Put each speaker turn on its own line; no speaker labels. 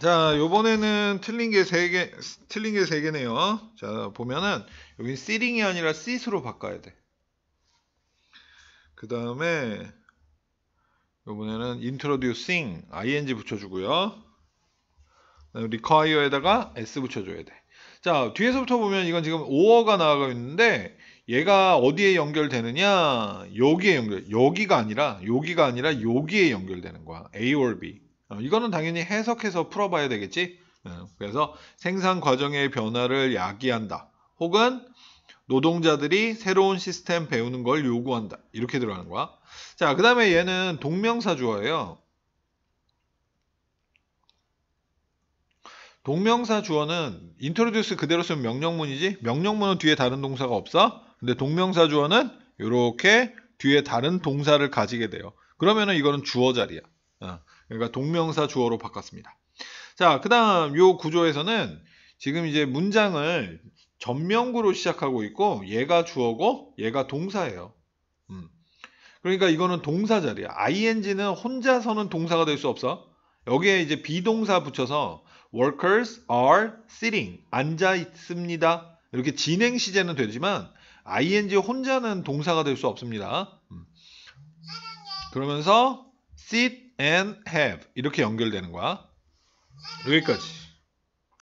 자, 요번에는 틀린 게 3개, 틀린 게 3개네요. 자, 보면은, 여긴 씨링이 아니라 씨스로 바꿔야 돼. 그 다음에, 요번에는 introducing, ing 붙여주고요. 그 require에다가 s 붙여줘야 돼. 자, 뒤에서부터 보면 이건 지금 5어가 나와가 있는데, 얘가 어디에 연결되느냐? 여기에 연결, 여기가 아니라, 여기가 아니라 여기에 연결되는 거야. A or B. 어, 이거는 당연히 해석해서 풀어봐야 되겠지. 네, 그래서 생산 과정의 변화를 야기한다. 혹은 노동자들이 새로운 시스템 배우는 걸 요구한다. 이렇게 들어가는 거야. 자, 그 다음에 얘는 동명사 주어예요. 동명사 주어는 인트로듀스 그대로 쓰면 명령문이지 명령문은 뒤에 다른 동사가 없어 근데 동명사 주어는 이렇게 뒤에 다른 동사를 가지게 돼요 그러면은 이거는 주어 자리야 어. 그러니까 동명사 주어로 바꿨습니다. 자, 그다음 요 구조에서는 지금 이제 문장을 전명구로 시작하고 있고 얘가 주어고 얘가 동사예요. 음. 그러니까 이거는 동사 자리야. ing는 혼자서는 동사가 될 수 없어. 여기에 이제 비동사 붙여서 workers are sitting 앉아 있습니다. 이렇게 진행 시제는 되지만 ing 혼자는 동사가 될 수 없습니다. 음. 그러면서 sit and have 이렇게 연결되는 거야. 여기까지.